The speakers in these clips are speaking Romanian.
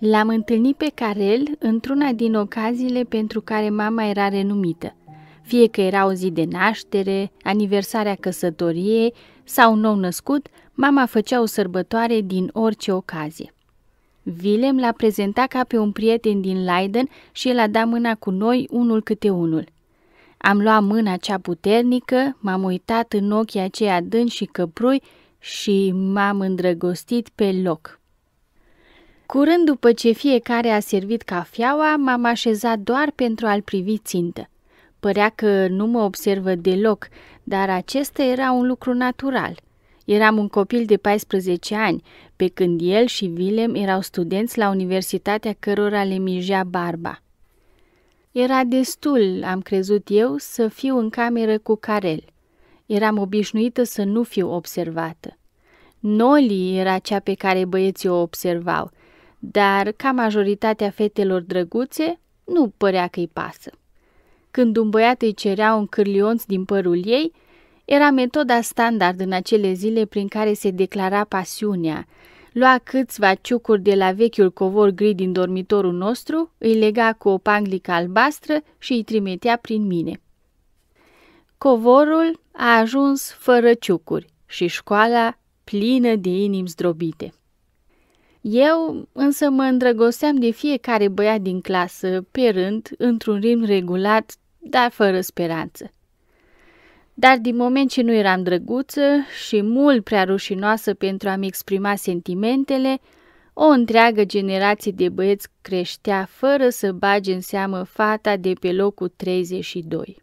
L-am întâlnit pe Carel într-una din ocaziile pentru care mama era renumită, fie că era o zi de naștere, aniversarea căsătoriei sau un nou născut, mama făcea o sărbătoare din orice ocazie. Willem l-a prezentat ca pe un prieten din Leiden și el a dat mâna cu noi unul câte unul. Am luat mâna cea puternică, m-am uitat în ochii aceia adânci și căprui și m-am îndrăgostit pe loc. Curând după ce fiecare a servit cafeaua, m-am așezat doar pentru a-l privi țintă. Părea că nu mă observă deloc, dar acesta era un lucru natural. Eram un copil de 14 ani, pe când el și Willem erau studenți la universitatea cărora le mijea barba. Era destul, am crezut eu, să fiu în cameră cu Carel. Eram obișnuită să nu fiu observată. Noli era cea pe care băieții o observau, dar ca majoritatea fetelor drăguțe, nu părea că-i pasă. Când un băiat îi cerea un cârlionț din părul ei, era metoda standard în acele zile prin care se declara pasiunea. Lua câțiva ciucuri de la vechiul covor gri din dormitorul nostru, îi lega cu o panglică albastră și îi trimitea prin mine. Covorul a ajuns fără ciucuri și școala plină de inimi zdrobite. Eu însă mă îndrăgosteam de fiecare băiat din clasă, pe rând, într-un ritm regulat, dar fără speranță. Dar din moment ce nu eram drăguță și mult prea rușinoasă pentru a-mi exprima sentimentele, o întreagă generație de băieți creștea fără să bage în seamă fata de pe locul 32.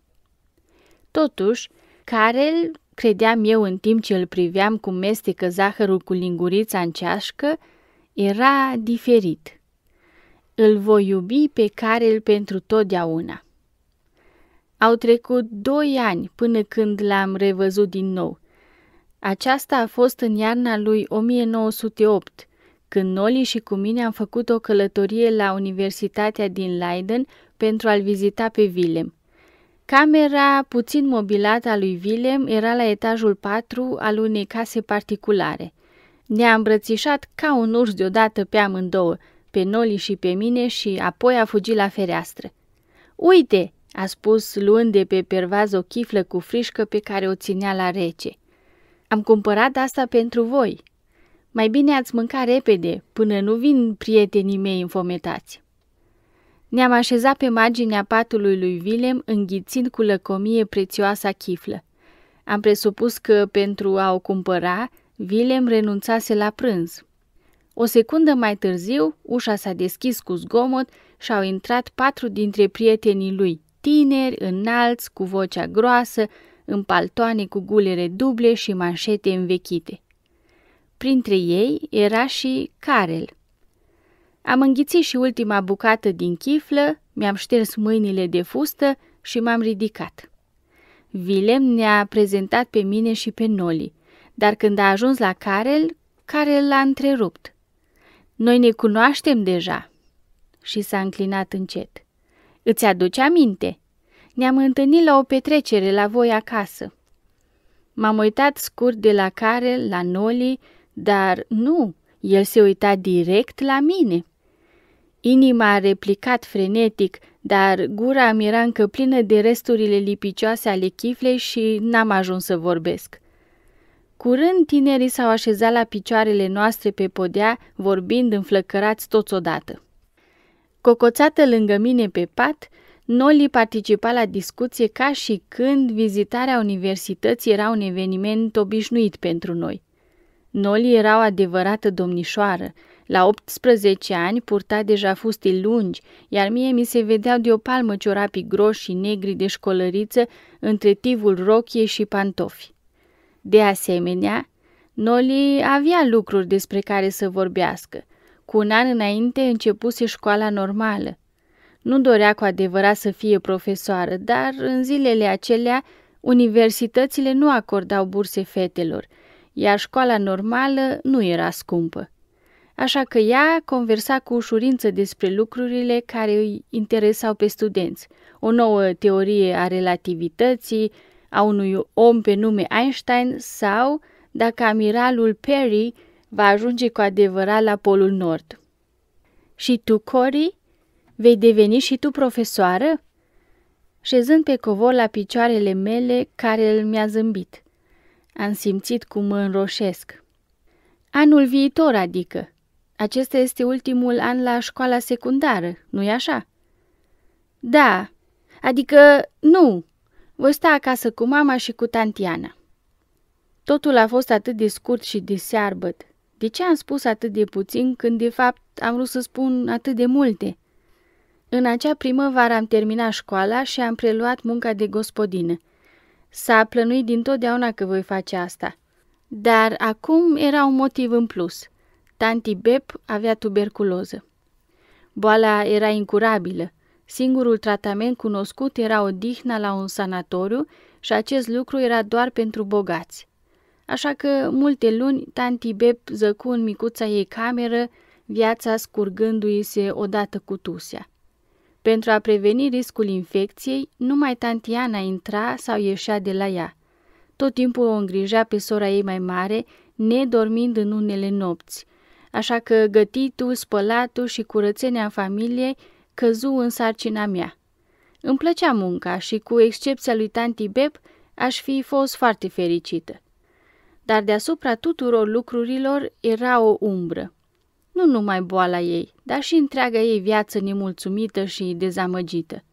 Totuși, Karel, credeam eu în timp ce îl priveam cum mestecă zahărul cu lingurița în ceașcă, era diferit. Îl voi iubi pe care îl pentru totdeauna. Au trecut doi ani până când l-am revăzut din nou. Aceasta a fost în iarna lui 1908, când Noli și cu mine am făcut o călătorie la Universitatea din Leiden pentru a-l vizita pe Willem. Camera puțin mobilată a lui Willem era la etajul 4 al unei case particulare – ne-a îmbrățișat ca un urs deodată pe amândouă, pe Noli și pe mine și apoi a fugit la fereastră. Uite!" a spus, luând de pe pervaz o chiflă cu frișcă pe care o ținea la rece. Am cumpărat asta pentru voi. Mai bine ați mânca repede, până nu vin prietenii mei înfometați. Ne-am așezat pe marginea patului lui Willem, înghițind cu lăcomie prețioasa chiflă. Am presupus că, pentru a o cumpăra, Willem renunțase la prânz. O secundă mai târziu, ușa s-a deschis cu zgomot și au intrat patru dintre prietenii lui, tineri, înalți, cu vocea groasă, în paltoane cu gulere duble și manșete învechite. Printre ei era și Karel. Am înghițit și ultima bucată din chiflă, mi-am șters mâinile de fustă și m-am ridicat. Vilem ne-a prezentat pe mine și pe Noli dar când a ajuns la Carel, Carel l-a întrerupt. Noi ne cunoaștem deja. Și s-a înclinat încet. Îți aduce aminte? Ne-am întâlnit la o petrecere la voi acasă. M-am uitat scurt de la Carel la Noli, dar nu, el se uita direct la mine. Inima a replicat frenetic, dar gura mi era încă plină de resturile lipicioase ale chiflei și n-am ajuns să vorbesc. Curând tinerii s-au așezat la picioarele noastre pe podea, vorbind înflăcărați toți odată. Cocoțată lângă mine pe pat, Noli participa la discuție ca și când vizitarea universității era un eveniment obișnuit pentru noi. Noli era o adevărată domnișoară. La 18 ani purta deja fuste lungi, iar mie mi se vedeau de o palmă ciorapii groși și negri de școlăriță între tivul rochie și pantofi. De asemenea, Noli avea lucruri despre care să vorbească. Cu un an înainte începuse școala normală. Nu dorea cu adevărat să fie profesoară, dar în zilele acelea universitățile nu acordau burse fetelor, iar școala normală nu era scumpă. Așa că ea conversa cu ușurință despre lucrurile care îi interesau pe studenți, o nouă teorie a relativității, a unui om pe nume Einstein sau dacă amiralul Perry va ajunge cu adevărat la Polul Nord. Și tu, Cory, vei deveni și tu profesoară? Șezând pe covor la picioarele mele, care îl mi-a zâmbit. Am simțit cum mă înroșesc. Anul viitor, adică. Acesta este ultimul an la școala secundară, nu-i așa? Da, adică nu, voi sta acasă cu mama și cu Tantiana. Totul a fost atât de scurt și de searbăt. De ce am spus atât de puțin când de fapt am vrut să spun atât de multe? În acea primăvară am terminat școala și am preluat munca de gospodină. S-a plănuit dintotdeauna că voi face asta. Dar acum era un motiv în plus. Tanti Bep avea tuberculoză. Boala era incurabilă. Singurul tratament cunoscut era odihna la un sanatoriu și acest lucru era doar pentru bogați. Așa că multe luni tanti Beb zăcu în micuța ei cameră, viața scurgându-i se odată cu tusea. Pentru a preveni riscul infecției, numai tantiana intra sau ieșea de la ea. Tot timpul o îngrijea pe sora ei mai mare, nedormind în unele nopți, așa că gătitul, spălatul și curățenia în familie căzu în sarcina mea. Îmi plăcea munca și, cu excepția lui tanti Beb, aș fi fost foarte fericită. Dar deasupra tuturor lucrurilor era o umbră. Nu numai boala ei, dar și întreaga ei viață nemulțumită și dezamăgită.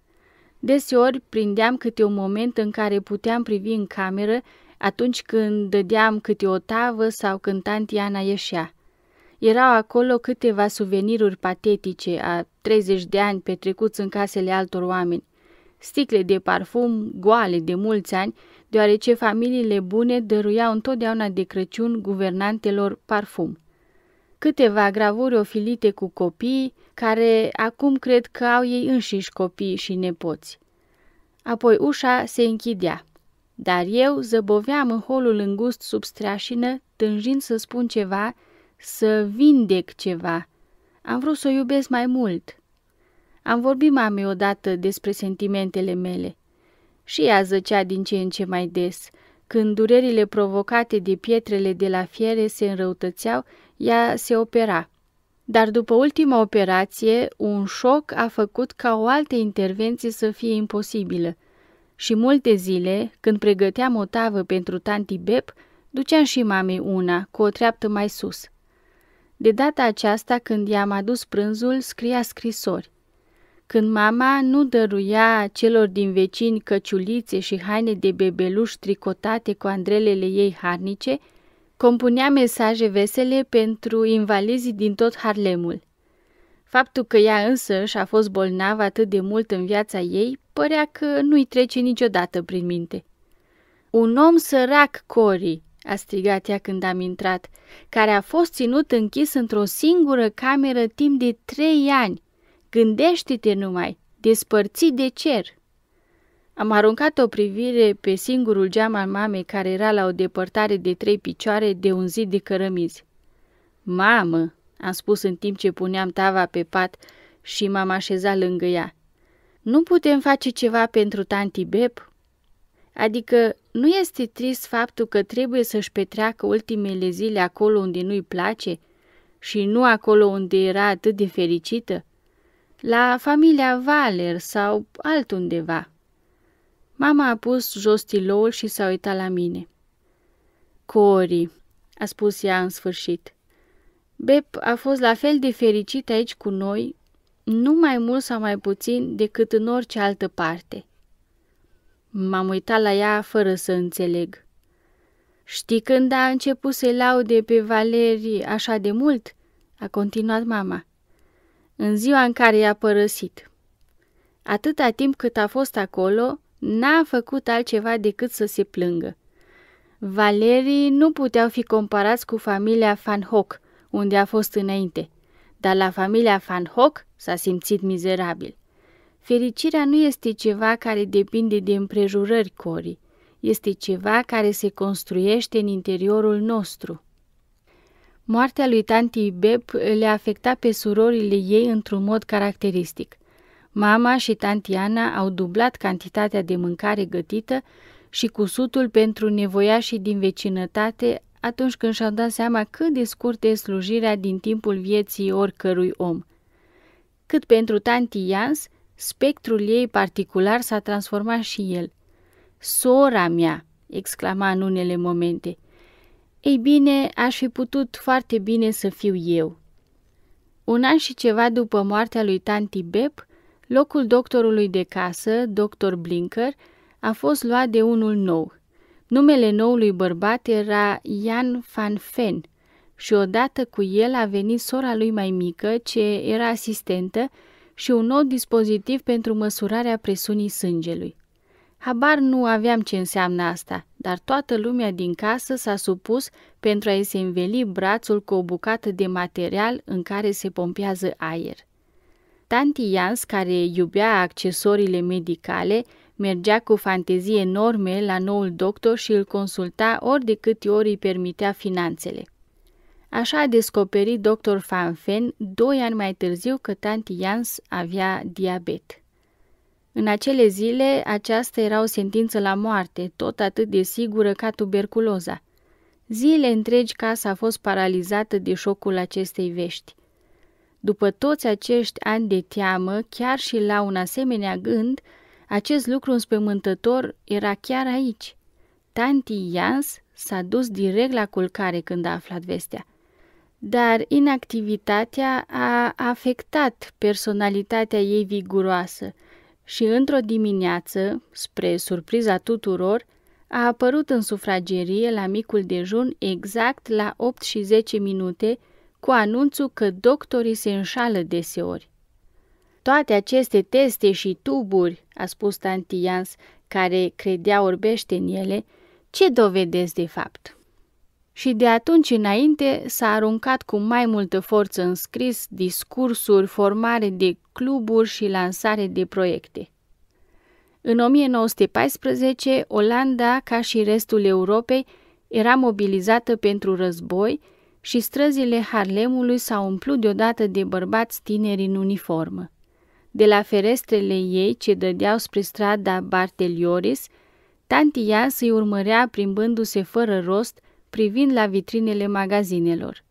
Deseori prindeam câte un moment în care puteam privi în cameră atunci când dădeam câte o tavă sau când tantiana ieșea. Erau acolo câteva suveniruri patetice a 30 de ani petrecuți în casele altor oameni, sticle de parfum goale de mulți ani, deoarece familiile bune dăruiau întotdeauna de Crăciun guvernantelor parfum. Câteva gravuri ofilite cu copii, care acum cred că au ei înșiși copii și nepoți. Apoi ușa se închidea, dar eu zăboveam în holul îngust sub streașină, tânjind să spun ceva, să vindec ceva – am vrut să o iubesc mai mult. Am vorbit mamei odată despre sentimentele mele. Și ea zăcea din ce în ce mai des. Când durerile provocate de pietrele de la fiere se înrăutățeau, ea se opera. Dar după ultima operație, un șoc a făcut ca o altă intervenție să fie imposibilă. Și multe zile, când pregăteam o tavă pentru tanti Bep, duceam și mamei una, cu o treaptă mai sus – de data aceasta, când i-am adus prânzul, scria scrisori. Când mama nu dăruia celor din vecini căciulițe și haine de bebeluș tricotate cu andrelele ei harnice, compunea mesaje vesele pentru invalizii din tot Harlemul. Faptul că ea însă și-a fost bolnavă atât de mult în viața ei, părea că nu-i trece niciodată prin minte. Un om sărac, Cori, a strigat ea când am intrat, care a fost ținut închis într-o singură cameră timp de trei ani. Gândește-te numai, despărțit de cer. Am aruncat o privire pe singurul geam al mamei care era la o depărtare de trei picioare de un zid de cărămizi. Mamă, am spus în timp ce puneam tava pe pat și m-am așezat lângă ea. Nu putem face ceva pentru tanti Beb? Adică nu este trist faptul că trebuie să-și petreacă ultimele zile acolo unde nu-i place și nu acolo unde era atât de fericită? La familia Valer sau altundeva. Mama a pus jos stiloul și s-a uitat la mine. Cori, a spus ea în sfârșit. Bep a fost la fel de fericit aici cu noi, nu mai mult sau mai puțin decât în orice altă parte. M-am uitat la ea fără să înțeleg. Știi când a început să-i laude pe Valeri așa de mult?" a continuat mama. În ziua în care i-a părăsit. Atâta timp cât a fost acolo, n-a făcut altceva decât să se plângă. Valerii nu puteau fi comparați cu familia Van Hock, unde a fost înainte, dar la familia Van Hock s-a simțit mizerabil. Fericirea nu este ceva care depinde de împrejurări, corii, Este ceva care se construiește în interiorul nostru. Moartea lui tanti Beb le afecta pe surorile ei într-un mod caracteristic. Mama și tantiana au dublat cantitatea de mâncare gătită și cusutul pentru nevoiașii din vecinătate atunci când și-au dat seama cât de scurt e slujirea din timpul vieții oricărui om. Cât pentru tanti Ians, Spectrul ei particular s-a transformat și el. Sora mea!" exclama în unele momente. Ei bine, aș fi putut foarte bine să fiu eu. Un an și ceva după moartea lui Tanti Bep, locul doctorului de casă, doctor Blinker, a fost luat de unul nou. Numele noului bărbat era Jan Van Fen și odată cu el a venit sora lui mai mică, ce era asistentă și un nou dispozitiv pentru măsurarea presiunii sângelui. Habar nu aveam ce înseamnă asta, dar toată lumea din casă s-a supus pentru a-i se înveli brațul cu o bucată de material în care se pompează aer. Tanti Jans, care iubea accesoriile medicale, mergea cu fantezie enorme la noul doctor și îl consulta ori de câte ori îi permitea finanțele. Așa a descoperit dr. Fanfen doi ani mai târziu că tanti Jans avea diabet. În acele zile, aceasta era o sentință la moarte, tot atât de sigură ca tuberculoza. Zile întregi casa a fost paralizată de șocul acestei vești. După toți acești ani de teamă, chiar și la un asemenea gând, acest lucru înspământător era chiar aici. Tanti Jans s-a dus direct la culcare când a aflat vestea dar inactivitatea a afectat personalitatea ei viguroasă și într-o dimineață, spre surpriza tuturor, a apărut în sufragerie la micul dejun exact la 8 și 10 minute cu anunțul că doctorii se înșală deseori. Toate aceste teste și tuburi, a spus Tantians, care credea orbește în ele, ce dovedesc de fapt? și de atunci înainte s-a aruncat cu mai multă forță în scris discursuri, formare de cluburi și lansare de proiecte. În 1914, Olanda, ca și restul Europei, era mobilizată pentru război și străzile Harlemului s-au umplut deodată de bărbați tineri în uniformă. De la ferestrele ei ce dădeau spre strada Bartelioris, Tantian îi urmărea plimbându-se fără rost – privind la vitrinele magazinelor.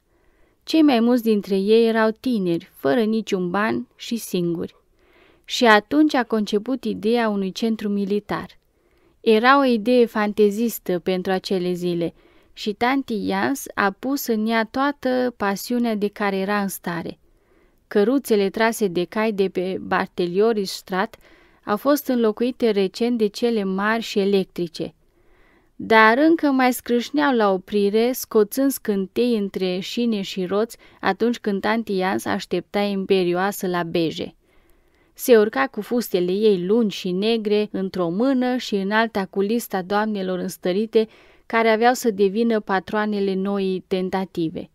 Cei mai mulți dintre ei erau tineri, fără niciun ban și singuri. Și atunci a conceput ideea unui centru militar. Era o idee fantezistă pentru acele zile și tanti Jans a pus în ea toată pasiunea de care era în stare. Căruțele trase de cai de pe Bartelioris Strat au fost înlocuite recent de cele mari și electrice – dar încă mai scrâșneau la oprire, scoțând scântei între șine și roți atunci când Antians aștepta imperioasă la beje. Se urca cu fustele ei lungi și negre într-o mână și în alta cu lista doamnelor înstărite care aveau să devină patroanele noii tentative.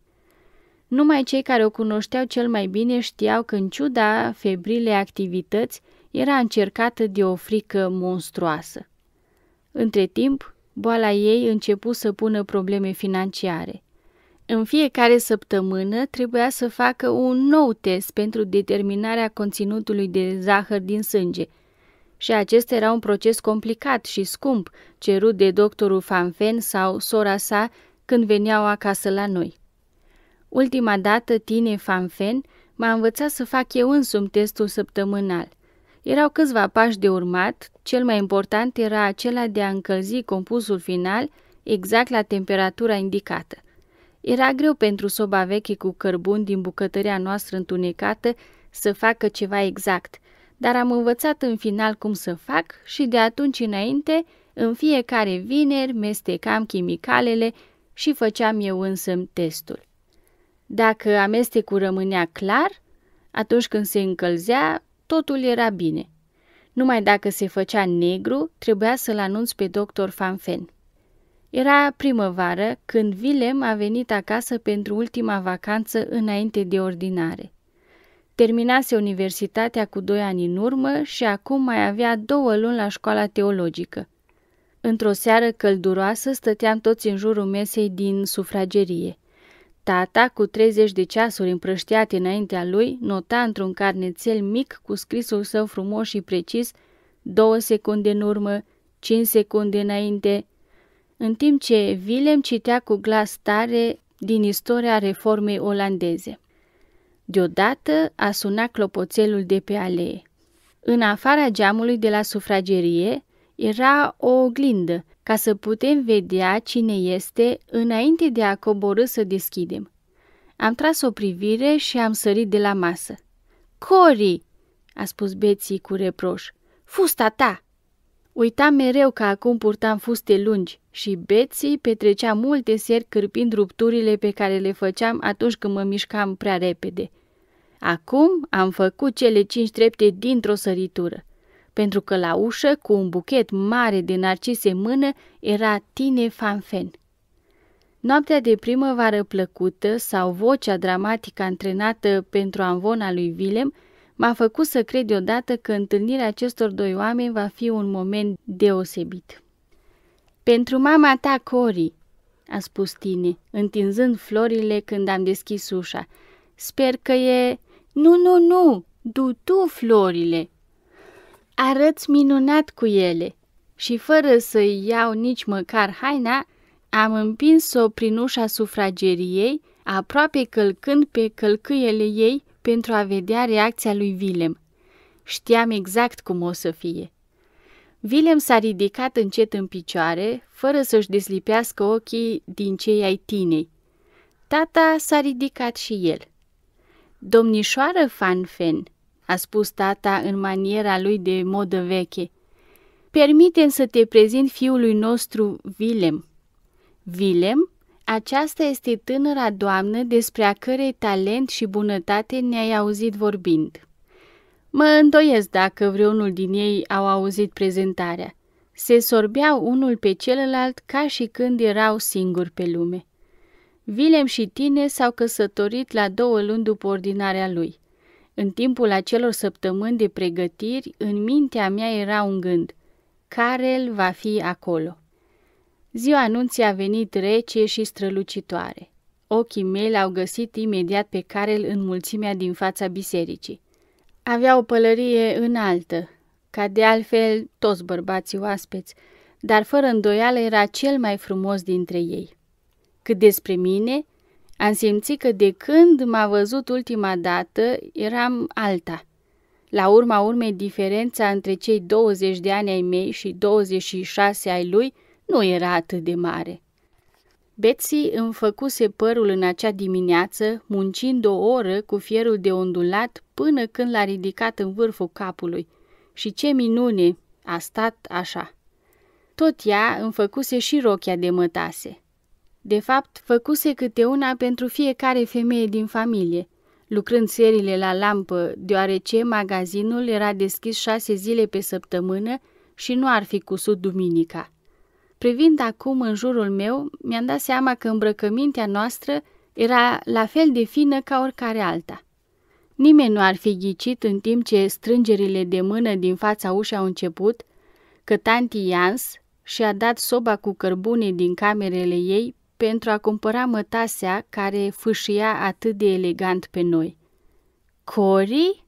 Numai cei care o cunoșteau cel mai bine știau că, în ciuda febrile activități, era încercată de o frică monstruoasă. Între timp, boala ei începu să pună probleme financiare. În fiecare săptămână trebuia să facă un nou test pentru determinarea conținutului de zahăr din sânge. Și acesta era un proces complicat și scump, cerut de doctorul Fanfen sau sora sa când veneau acasă la noi. Ultima dată, tine, Fanfen, m-a învățat să fac eu însumi testul săptămânal. Erau câțiva pași de urmat, cel mai important era acela de a încălzi compusul final exact la temperatura indicată. Era greu pentru soba veche cu cărbun din bucătăria noastră întunecată să facă ceva exact, dar am învățat în final cum să fac și de atunci înainte, în fiecare vineri, mestecam chimicalele și făceam eu însă testul. Dacă amestecul rămânea clar, atunci când se încălzea, totul era bine. Numai dacă se făcea negru, trebuia să-l anunț pe doctor Fanfen. Era primăvară când Willem a venit acasă pentru ultima vacanță înainte de ordinare. Terminase universitatea cu doi ani în urmă și acum mai avea două luni la școala teologică. Într-o seară călduroasă stăteam toți în jurul mesei din sufragerie. Tata, cu 30 de ceasuri împrăștiate înaintea lui, nota într-un carnețel mic cu scrisul său frumos și precis, două secunde în urmă, cinci secunde înainte, în timp ce Willem citea cu glas tare din istoria reformei olandeze. Deodată a sunat clopoțelul de pe alee. În afara geamului de la sufragerie, era o oglindă, ca să putem vedea cine este înainte de a coborâ să deschidem. Am tras o privire și am sărit de la masă. Cori, a spus Beții cu reproș, fusta ta! Uitam mereu că acum purtam fuste lungi și Beții petrecea multe seri cârpind rupturile pe care le făceam atunci când mă mișcam prea repede. Acum am făcut cele cinci trepte dintr-o săritură pentru că la ușă, cu un buchet mare de narcise în mână, era Tine Fanfen. Noaptea de primăvară plăcută sau vocea dramatică antrenată pentru anvona lui Willem m-a făcut să cred odată că întâlnirea acestor doi oameni va fi un moment deosebit. Pentru mama ta, Cori, a spus Tine, întinzând florile când am deschis ușa. Sper că e... Nu, nu, nu, du tu florile, arăți minunat cu ele și fără să-i iau nici măcar haina, am împins-o prin ușa sufrageriei, aproape călcând pe călcâiele ei pentru a vedea reacția lui Willem. Știam exact cum o să fie. Willem s-a ridicat încet în picioare, fără să-și deslipească ochii din cei ai tinei. Tata s-a ridicat și el. Domnișoară Fanfen, a spus tata în maniera lui de modă veche. Permitem să te prezint fiului nostru, Vilem. Vilem, aceasta este tânăra doamnă despre a cărei talent și bunătate ne-ai auzit vorbind. Mă îndoiesc dacă vreunul din ei au auzit prezentarea. Se sorbeau unul pe celălalt ca și când erau singuri pe lume. Vilem și tine s-au căsătorit la două luni după ordinarea lui. În timpul acelor săptămâni de pregătiri, în mintea mea era un gând. Karel va fi acolo. Ziua anunții a venit rece și strălucitoare. Ochii mei l-au găsit imediat pe Karel în mulțimea din fața bisericii. Avea o pălărie înaltă, ca de altfel toți bărbații oaspeți, dar fără îndoială era cel mai frumos dintre ei. Cât despre mine, am simțit că de când m-a văzut ultima dată, eram alta. La urma urmei, diferența între cei 20 de ani ai mei și 26 ai lui nu era atât de mare. Betsy îmi făcuse părul în acea dimineață, muncind o oră cu fierul de ondulat până când l-a ridicat în vârful capului. Și ce minune! A stat așa. Tot ea îmi făcuse și rochia de mătase. De fapt, făcuse câte una pentru fiecare femeie din familie, lucrând serile la lampă, deoarece magazinul era deschis șase zile pe săptămână și nu ar fi cusut duminica. Privind acum în jurul meu, mi-am dat seama că îmbrăcămintea noastră era la fel de fină ca oricare alta. Nimeni nu ar fi ghicit în timp ce strângerile de mână din fața ușii au început, că tanti Ians și-a dat soba cu cărbune din camerele ei pentru a cumpăra mătasea care fâșia atât de elegant pe noi. Cori?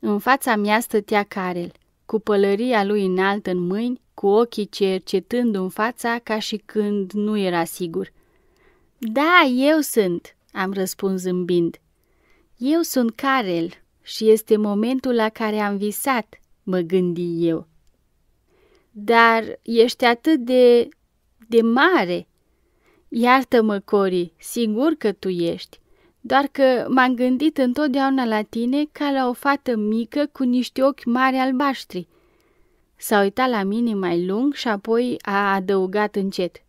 În fața mea stătea Carel, cu pălăria lui înaltă în mâini, cu ochii cercetând în fața ca și când nu era sigur. Da, eu sunt, am răspuns zâmbind. Eu sunt Carel și este momentul la care am visat, mă gândi eu. Dar ești atât de... de mare, Iartă-mă, Cori, sigur că tu ești. Doar că m-am gândit întotdeauna la tine ca la o fată mică cu niște ochi mari albaștri. S-a uitat la mine mai lung și apoi a adăugat încet.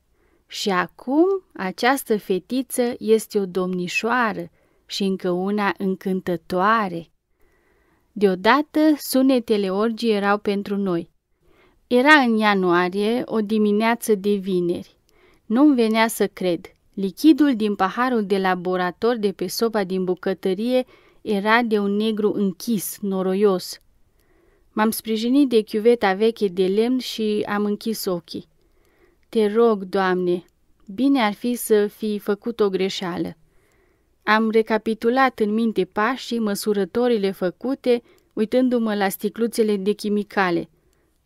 Și acum această fetiță este o domnișoară și încă una încântătoare. Deodată sunetele orgii erau pentru noi. Era în ianuarie, o dimineață de vineri. Nu-mi venea să cred. Lichidul din paharul de laborator de pe sopa din bucătărie era de un negru închis, noroios. M-am sprijinit de chiuveta veche de lemn și am închis ochii. Te rog, Doamne, bine ar fi să fi făcut o greșeală. Am recapitulat în minte pașii, măsurătorile făcute, uitându-mă la sticluțele de chimicale.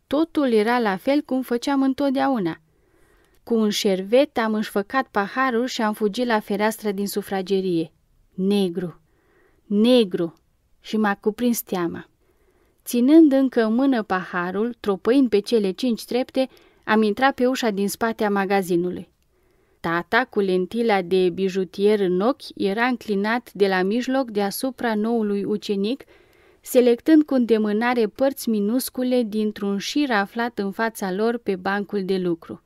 Totul era la fel cum făceam întotdeauna – cu un șervet am înșfăcat paharul și am fugit la fereastră din sufragerie. Negru, negru, și m-a cuprins teama. Ținând încă în mână paharul, tropăind pe cele cinci trepte, am intrat pe ușa din spatea magazinului. Tata, cu lentila de bijutier în ochi, era înclinat de la mijloc deasupra noului ucenic, selectând cu îndemânare părți minuscule dintr-un șir aflat în fața lor pe bancul de lucru.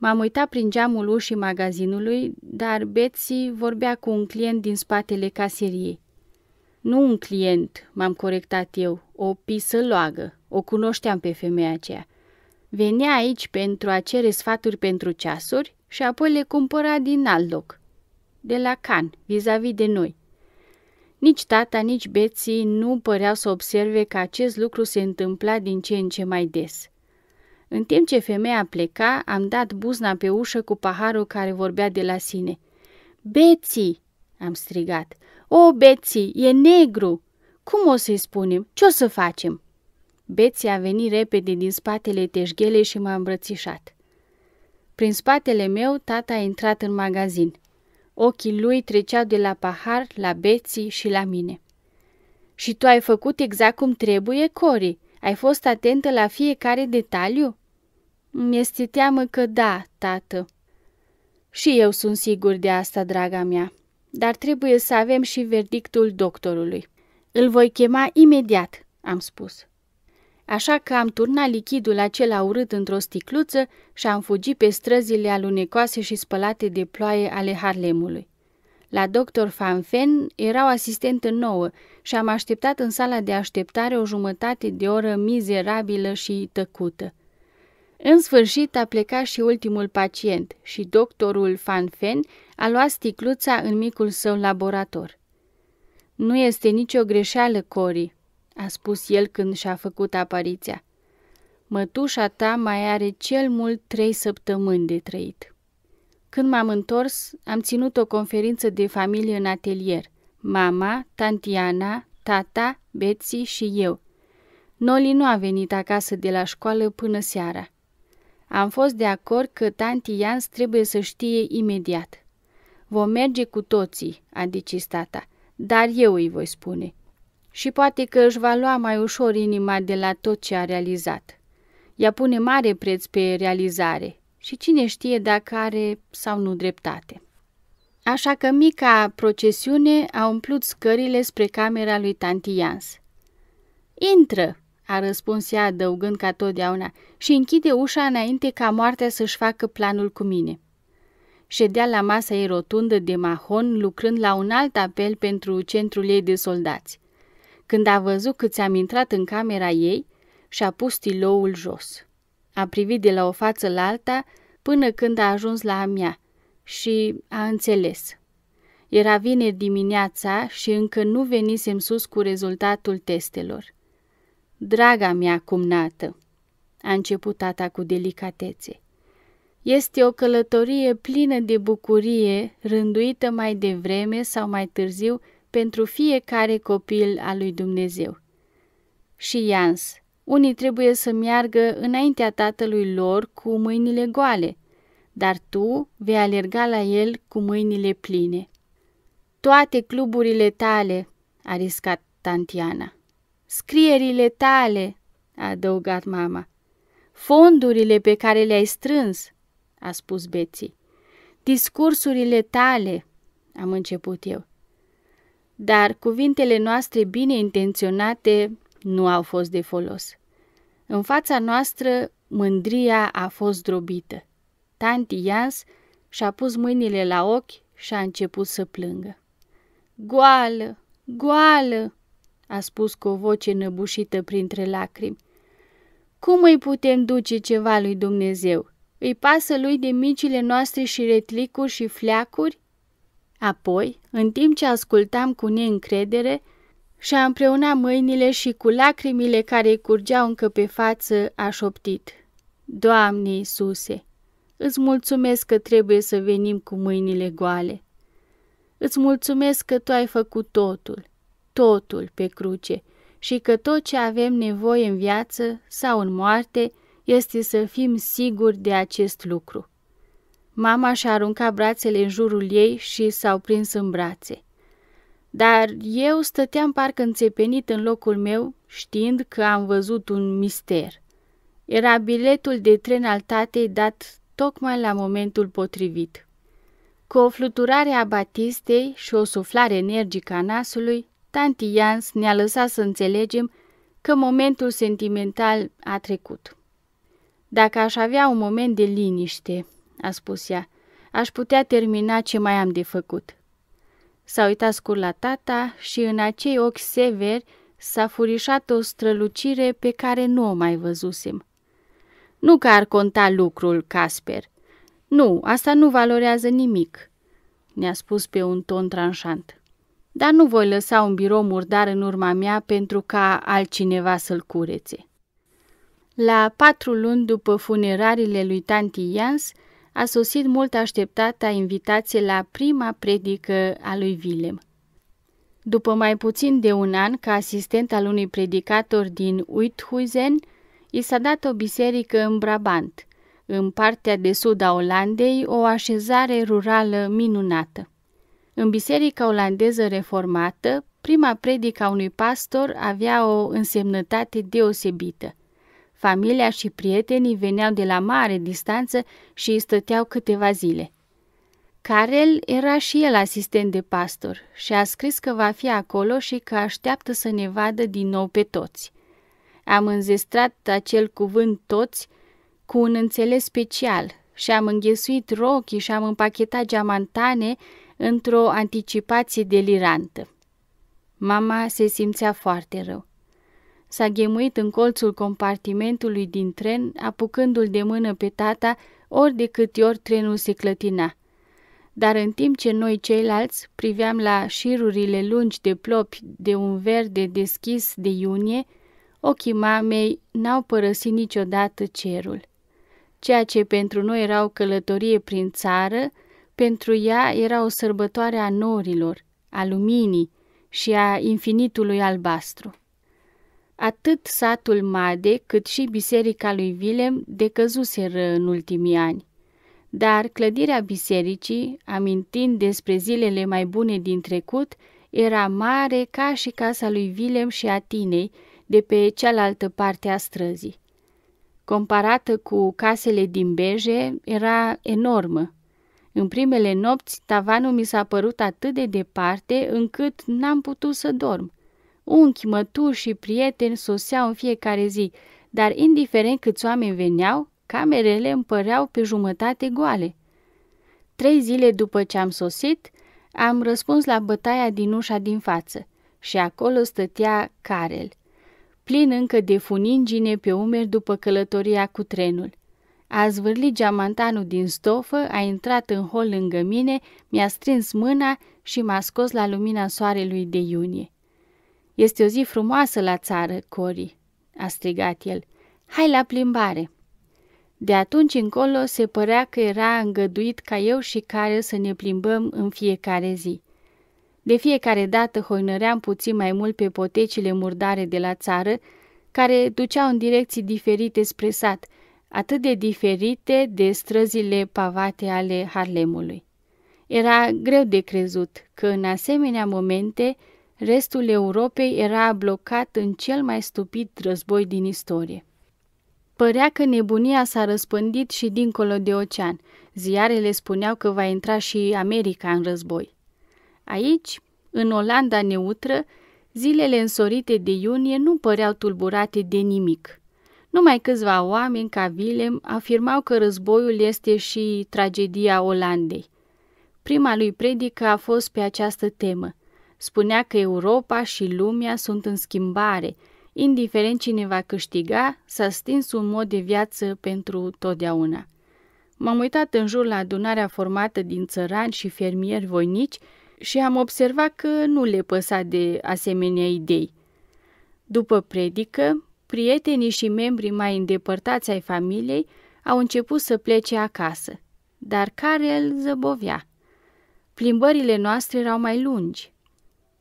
M-am uitat prin geamul ușii magazinului, dar Betsy vorbea cu un client din spatele caseriei. Nu un client, m-am corectat eu, o loagă. o cunoșteam pe femeia aceea. Venea aici pentru a cere sfaturi pentru ceasuri și apoi le cumpăra din alt loc, de la Can, vis-a-vis de noi. Nici tata, nici Betsy nu păreau să observe că acest lucru se întâmpla din ce în ce mai des. În timp ce femeia pleca, am dat buzna pe ușă cu paharul care vorbea de la sine. Beții!" am strigat. O, Beții, e negru! Cum o să-i spunem? Ce o să facem?" Beții a venit repede din spatele teșghelei și m-a îmbrățișat. Prin spatele meu, tata a intrat în magazin. Ochii lui treceau de la pahar, la beții și la mine. Și tu ai făcut exact cum trebuie, Cori. Ai fost atentă la fiecare detaliu? mi este teamă că da, tată. Și eu sunt sigur de asta, draga mea, dar trebuie să avem și verdictul doctorului. Îl voi chema imediat, am spus. Așa că am turnat lichidul acela urât într-o sticluță și am fugit pe străzile alunecoase și spălate de ploaie ale Harlemului. La doctor Fanfen erau asistentă nouă și am așteptat în sala de așteptare o jumătate de oră mizerabilă și tăcută. În sfârșit a plecat și ultimul pacient și doctorul Fanfen a luat sticluța în micul său laborator. Nu este nicio greșeală, Cori, a spus el când și-a făcut apariția. Mătușa ta mai are cel mult trei săptămâni de trăit. Când m-am întors, am ținut o conferință de familie în atelier. Mama, Tantiana, tata, Betsy și eu. Noli nu a venit acasă de la școală până seara. Am fost de acord că tanti Ians trebuie să știe imediat. Vom merge cu toții, a decis tata, dar eu îi voi spune. Și poate că își va lua mai ușor inima de la tot ce a realizat. Ea pune mare preț pe realizare și cine știe dacă are sau nu dreptate. Așa că mica procesiune a umplut scările spre camera lui Tantians. Intră!" a răspuns ea adăugând ca totdeauna, și închide ușa înainte ca moartea să-și facă planul cu mine. Ședea la masa ei rotundă de mahon, lucrând la un alt apel pentru centrul ei de soldați. Când a văzut câți am intrat în camera ei, și-a pus stiloul jos. A privit de la o față la alta până când a ajuns la a mea și a înțeles. Era vineri dimineața și încă nu venisem sus cu rezultatul testelor. Draga mea cumnată, a început tata cu delicatețe, este o călătorie plină de bucurie, rânduită mai devreme sau mai târziu pentru fiecare copil al lui Dumnezeu. Și Ians, unii trebuie să meargă înaintea tatălui lor cu mâinile goale, dar tu vei alerga la el cu mâinile pline. Toate cluburile tale, a riscat Tantiana. Scrierile tale, a adăugat mama. Fondurile pe care le-ai strâns, a spus Beții. Discursurile tale, am început eu. Dar cuvintele noastre bine intenționate nu au fost de folos. În fața noastră, mândria a fost drobită. Tanti Ians și-a pus mâinile la ochi și a început să plângă. Goală, goală, a spus cu o voce năbușită printre lacrimi. Cum îi putem duce ceva lui Dumnezeu? Îi pasă lui de micile noastre și retlicuri și fleacuri? Apoi, în timp ce ascultam cu neîncredere, și-a împreunat mâinile și cu lacrimile care îi curgeau încă pe față a șoptit. Doamne Iisuse, îți mulțumesc că trebuie să venim cu mâinile goale. Îți mulțumesc că Tu ai făcut totul totul pe cruce și că tot ce avem nevoie în viață sau în moarte este să fim siguri de acest lucru. Mama și-a aruncat brațele în jurul ei și s-au prins în brațe. Dar eu stăteam parcă înțepenit în locul meu, știind că am văzut un mister. Era biletul de tren al tatei dat tocmai la momentul potrivit. Cu o fluturare a batistei și o suflare energică a nasului, tanti Ians ne-a lăsat să înțelegem că momentul sentimental a trecut. Dacă aș avea un moment de liniște, a spus ea, aș putea termina ce mai am de făcut. S-a uitat scurt la tata și în acei ochi severi s-a furișat o strălucire pe care nu o mai văzusem. Nu că ar conta lucrul, Casper. Nu, asta nu valorează nimic, ne-a spus pe un ton tranșant dar nu voi lăsa un birou murdar în urma mea pentru ca altcineva să-l curețe. La patru luni după funerarile lui Tanti Ians, a sosit mult așteptata invitație la prima predică a lui Willem. După mai puțin de un an, ca asistent al unui predicator din Uithuizen, i s-a dat o biserică în Brabant, în partea de sud a Olandei, o așezare rurală minunată. În biserica olandeză reformată, prima predică a unui pastor avea o însemnătate deosebită. Familia și prietenii veneau de la mare distanță și îi stăteau câteva zile. Carel era și el asistent de pastor și a scris că va fi acolo și că așteaptă să ne vadă din nou pe toți. Am înzestrat acel cuvânt toți cu un înțeles special și am înghesuit rochii și am împachetat geamantane într-o anticipație delirantă. Mama se simțea foarte rău. S-a ghemuit în colțul compartimentului din tren, apucându-l de mână pe tata ori de câte ori trenul se clătina. Dar în timp ce noi ceilalți priveam la șirurile lungi de plopi de un verde deschis de iunie, ochii mamei n-au părăsit niciodată cerul. Ceea ce pentru noi era o călătorie prin țară, pentru ea era o sărbătoare a norilor, a luminii și a infinitului albastru. Atât satul Made cât și biserica lui Vilem decăzuseră în ultimii ani. Dar clădirea bisericii, amintind despre zilele mai bune din trecut, era mare ca și casa lui Vilem și a tinei, de pe cealaltă parte a străzii. Comparată cu casele din Beje, era enormă, în primele nopți, tavanul mi s-a părut atât de departe încât n-am putut să dorm. Unchi, mături și prieteni soseau în fiecare zi, dar indiferent câți oameni veneau, camerele îmi păreau pe jumătate goale. Trei zile după ce am sosit, am răspuns la bătaia din ușa din față și acolo stătea Karel, plin încă de funingine pe umeri după călătoria cu trenul. A zvârlit geamantanul din stofă, a intrat în hol lângă mine, mi-a strâns mâna și m-a scos la lumina soarelui de iunie. Este o zi frumoasă la țară, Cori, a strigat el. Hai la plimbare! De atunci încolo se părea că era îngăduit ca eu și care să ne plimbăm în fiecare zi. De fiecare dată hoinăream puțin mai mult pe potecile murdare de la țară, care duceau în direcții diferite spre sat – atât de diferite de străzile pavate ale Harlemului. Era greu de crezut că în asemenea momente restul Europei era blocat în cel mai stupid război din istorie. Părea că nebunia s-a răspândit și dincolo de ocean. Ziarele spuneau că va intra și America în război. Aici, în Olanda neutră, zilele însorite de iunie nu păreau tulburate de nimic. Numai câțiva oameni ca Willem afirmau că războiul este și tragedia Olandei. Prima lui predică a fost pe această temă. Spunea că Europa și lumea sunt în schimbare, indiferent cine va câștiga, s-a stins un mod de viață pentru totdeauna. M-am uitat în jur la adunarea formată din țărani și fermieri voinici și am observat că nu le păsa de asemenea idei. După predică, prietenii și membrii mai îndepărtați ai familiei au început să plece acasă, dar Karel zăbovea. Plimbările noastre erau mai lungi.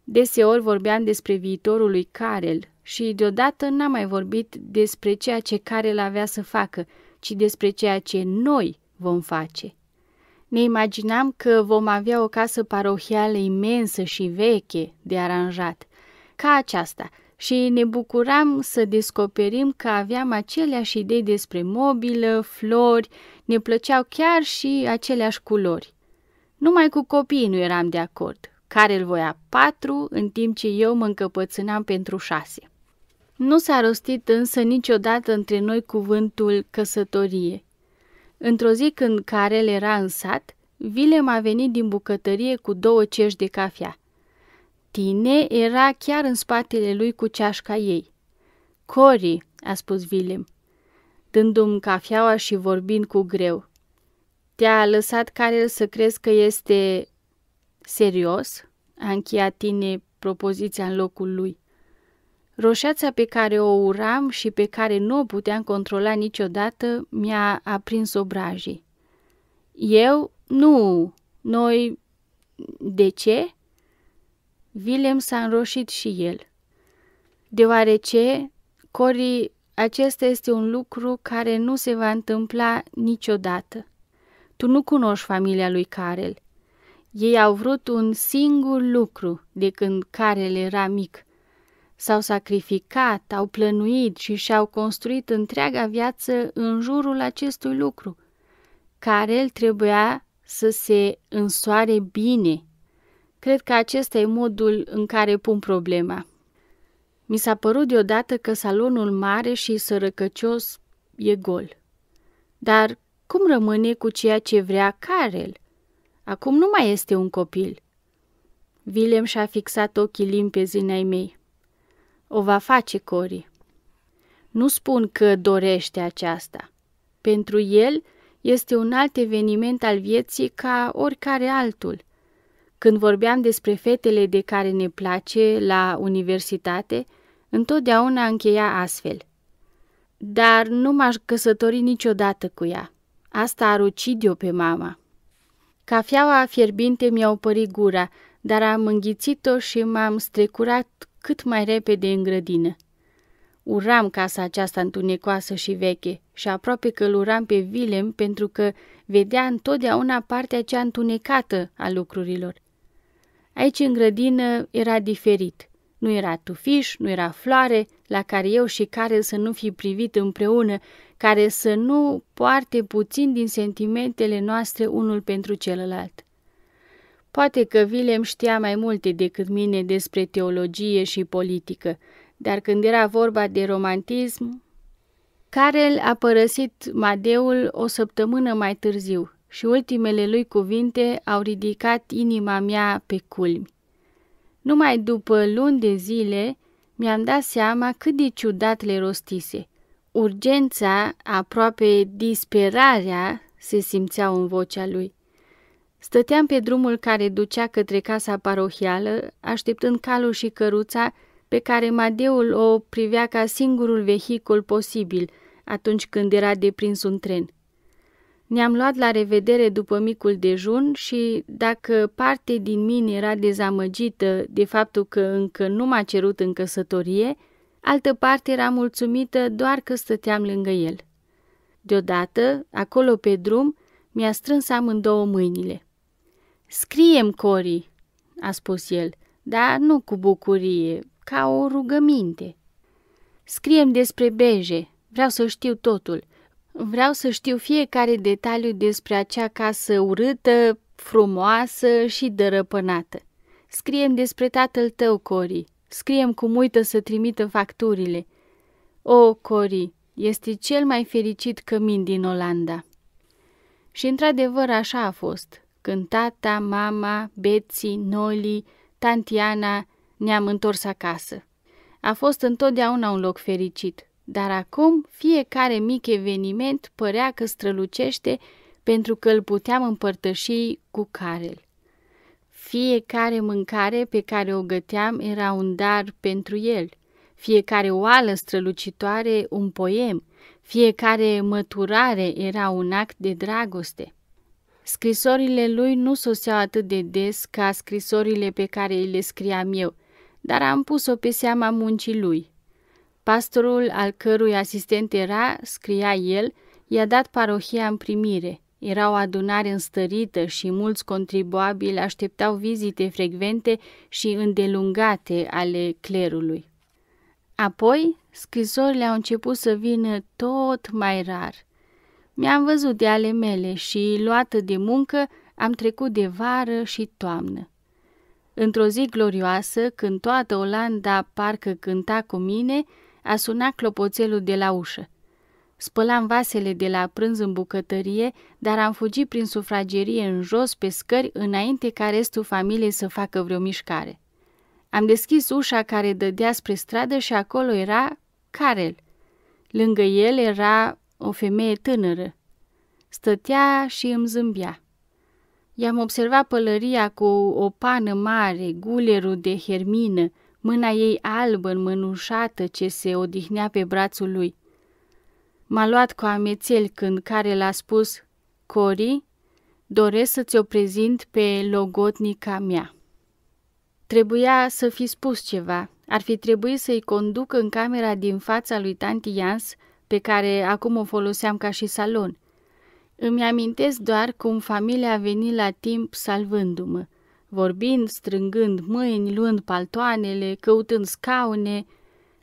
Deseori vorbeam despre viitorul lui Karel și deodată n-am mai vorbit despre ceea ce Karel avea să facă, ci despre ceea ce noi vom face. Ne imaginam că vom avea o casă parohială imensă și veche de aranjat, ca aceasta – și ne bucuram să descoperim că aveam aceleași idei despre mobilă, flori, ne plăceau chiar și aceleași culori. Numai cu copiii nu eram de acord, care îl voia patru, în timp ce eu mă încăpățânam pentru șase. Nu s-a rostit însă niciodată între noi cuvântul căsătorie. Într-o zi când Carel era în sat, Vilem a venit din bucătărie cu două cești de cafea – tine era chiar în spatele lui cu ceașca ei. Cori, a spus Willem, dându-mi cafeaua și vorbind cu greu. Te-a lăsat Karel să crezi că este serios? A încheiat tine propoziția în locul lui. Roșața pe care o uram și pe care nu o puteam controla niciodată mi-a aprins obrajii. Eu? Nu. Noi... De ce? Willem s-a înroșit și el, deoarece, Cori, acesta este un lucru care nu se va întâmpla niciodată. Tu nu cunoști familia lui Karel. Ei au vrut un singur lucru de când Karel era mic. S-au sacrificat, au plănuit și și-au construit întreaga viață în jurul acestui lucru. Karel trebuia să se însoare bine Cred că acesta e modul în care pun problema. Mi s-a părut deodată că salonul mare și sărăcăcios e gol. Dar cum rămâne cu ceea ce vrea Karel? Acum nu mai este un copil. Willem și-a fixat ochii limpezi în ai mei. O va face Cori. Nu spun că dorește aceasta. Pentru el este un alt eveniment al vieții ca oricare altul. Când vorbeam despre fetele de care ne place la universitate, întotdeauna încheia astfel. Dar nu m-aș căsători niciodată cu ea. Asta ar ucide-o pe mama. Cafeaua fierbinte mi-a opărit gura, dar am înghițit-o și m-am strecurat cât mai repede în grădină. Uram casa aceasta întunecoasă și veche și aproape că uram pe Willem pentru că vedea întotdeauna partea cea întunecată a lucrurilor. Aici, în grădină, era diferit. Nu era tufiș, nu era floare, la care eu și care să nu fi privit împreună, care să nu poarte puțin din sentimentele noastre unul pentru celălalt. Poate că Willem știa mai multe decât mine despre teologie și politică, dar când era vorba de romantism, Karel a părăsit Madeul o săptămână mai târziu, și ultimele lui cuvinte au ridicat inima mea pe culmi. Numai după luni de zile mi-am dat seama cât de ciudat le rostise. Urgența, aproape disperarea, se simțeau în vocea lui. Stăteam pe drumul care ducea către casa parohială, așteptând calul și căruța pe care Madeul o privea ca singurul vehicul posibil atunci când era deprins un tren. Ne-am luat la revedere după micul dejun și, dacă parte din mine era dezamăgită de faptul că încă nu m-a cerut în căsătorie, altă parte era mulțumită doar că stăteam lângă el. Deodată, acolo pe drum, mi-a strâns amândouă mâinile. Scriem, Cori, a spus el, dar nu cu bucurie, ca o rugăminte. Scriem despre Beje, vreau să știu totul. Vreau să știu fiecare detaliu despre acea casă urâtă, frumoasă și dărăpânată. Scriem despre tatăl tău, Cori. Scriem cum uită să trimită facturile. O, Cori, este cel mai fericit cămin din Olanda. Și într-adevăr așa a fost. Când tata, mama, Betsy, Noli, Tantiana ne-am întors acasă. A fost întotdeauna un loc fericit, dar acum fiecare mic eveniment părea că strălucește pentru că îl puteam împărtăși cu Carel. Fiecare mâncare pe care o găteam era un dar pentru el, fiecare oală strălucitoare un poem, fiecare măturare era un act de dragoste. Scrisorile lui nu soseau atât de des ca scrisorile pe care îi le scriam eu, dar am pus-o pe seama muncii lui. Pastorul al cărui asistent era, scria el, i-a dat parohia în primire. Era o adunare înstărită și mulți contribuabili așteptau vizite frecvente și îndelungate ale clerului. Apoi, scrisorile au început să vină tot mai rar. Mi-am văzut de ale mele și, luată de muncă, am trecut de vară și toamnă. Într-o zi glorioasă, când toată Olanda parcă cânta cu mine, a sunat clopoțelul de la ușă. Spălam vasele de la prânz în bucătărie, dar am fugit prin sufragerie în jos pe scări înainte ca restul familiei să facă vreo mișcare. Am deschis ușa care dădea spre stradă și acolo era Karel. Lângă el era o femeie tânără. Stătea și îmi zâmbea. I-am observat pălăria cu o pană mare, gulerul de hermină, mâna ei albă, înmănușată, ce se odihnea pe brațul lui. M-a luat cu amețel când care l-a spus, Cori, doresc să ți-o prezint pe logotnica mea. Trebuia să fi spus ceva. Ar fi trebuit să-i conduc în camera din fața lui tanti Ians, pe care acum o foloseam ca și salon. Îmi amintesc doar cum familia a venit la timp salvându-mă vorbind, strângând mâini, luând paltoanele, căutând scaune,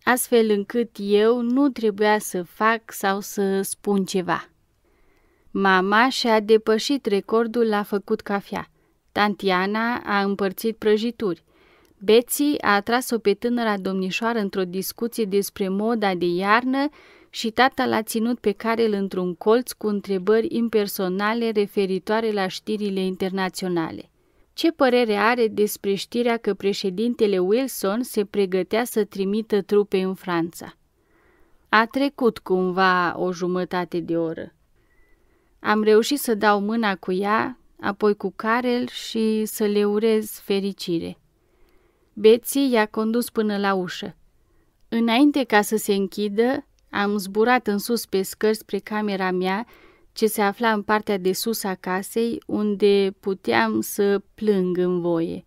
astfel încât eu nu trebuia să fac sau să spun ceva. Mama și-a depășit recordul la făcut cafea. Tantiana a împărțit prăjituri. Betsy a atras-o pe tânăra domnișoară într-o discuție despre moda de iarnă și tata l-a ținut pe Karel într-un colț cu întrebări impersonale referitoare la știrile internaționale ce părere are despre știrea că președintele Wilson se pregătea să trimită trupe în Franța. A trecut cumva o jumătate de oră. Am reușit să dau mâna cu ea, apoi cu Karel și să le urez fericire. Betsy i-a condus până la ușă. Înainte ca să se închidă, am zburat în sus pe scări spre camera mea ce se afla în partea de sus a casei, unde puteam să plâng în voie.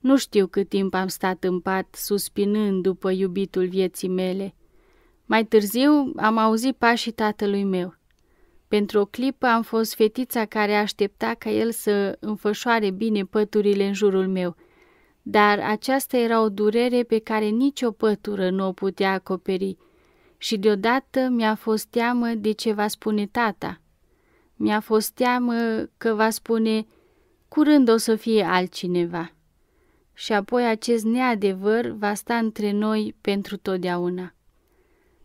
Nu știu cât timp am stat în pat, suspinând după iubitul vieții mele. Mai târziu am auzit pașii tatălui meu. Pentru o clipă am fost fetița care aștepta ca el să înfășoare bine păturile în jurul meu, dar aceasta era o durere pe care nicio pătură nu o putea acoperi – și deodată mi-a fost teamă de ce va spune tata. Mi-a fost teamă că va spune, curând o să fie altcineva. Și apoi acest neadevăr va sta între noi pentru totdeauna.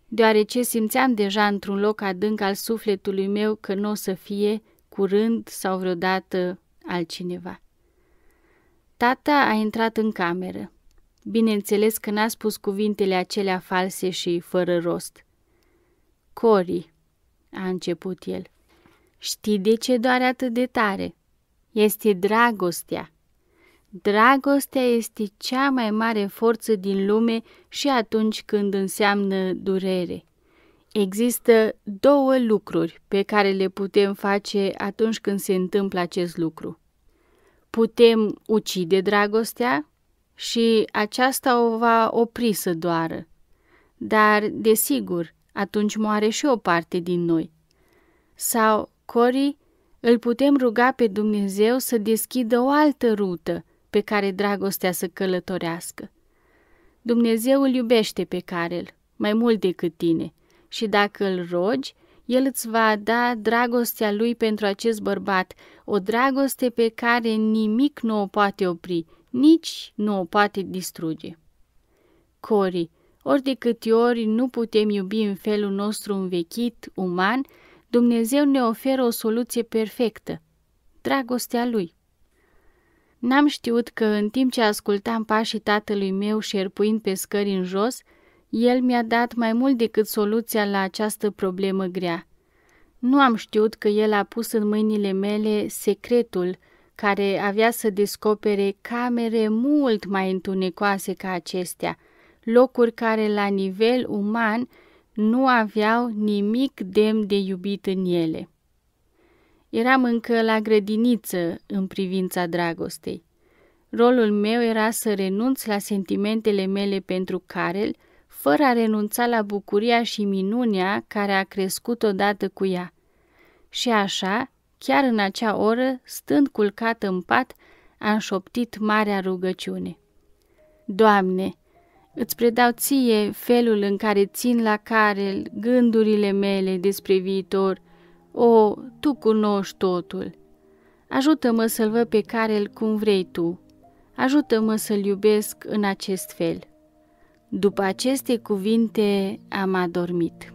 Deoarece simțeam deja într-un loc adânc al sufletului meu că nu o să fie, curând sau vreodată, altcineva. Tata a intrat în cameră. Bineînțeles că n-a spus cuvintele acelea false și fără rost. Cori, a început el, știi de ce doare atât de tare? Este dragostea. Dragostea este cea mai mare forță din lume și atunci când înseamnă durere. Există două lucruri pe care le putem face atunci când se întâmplă acest lucru. Putem ucide dragostea și aceasta o va opri să doară. Dar, desigur, atunci moare și o parte din noi. Sau, Cori, îl putem ruga pe Dumnezeu să deschidă o altă rută pe care dragostea să călătorească. Dumnezeu îl iubește pe Carel mai mult decât tine și dacă îl rogi, el îți va da dragostea lui pentru acest bărbat, o dragoste pe care nimic nu o poate opri, nici nu o poate distruge. Cori, ori de câte ori nu putem iubi în felul nostru învechit, uman, Dumnezeu ne oferă o soluție perfectă, dragostea Lui. N-am știut că în timp ce ascultam pașii tatălui meu șerpuind pe scări în jos, el mi-a dat mai mult decât soluția la această problemă grea. Nu am știut că el a pus în mâinile mele secretul care avea să descopere camere mult mai întunecoase ca acestea, locuri care la nivel uman nu aveau nimic demn de iubit în ele. Eram încă la grădiniță în privința dragostei. Rolul meu era să renunț la sentimentele mele pentru Karel, fără a renunța la bucuria și minunea care a crescut odată cu ea. Și așa, Chiar în acea oră, stând culcat în pat, a înșoptit marea rugăciune. Doamne, îți predau ție felul în care țin la care gândurile mele despre viitor. O, tu cunoști totul. Ajută-mă să-l văd pe Carel cum vrei tu. Ajută-mă să-l iubesc în acest fel. După aceste cuvinte am adormit.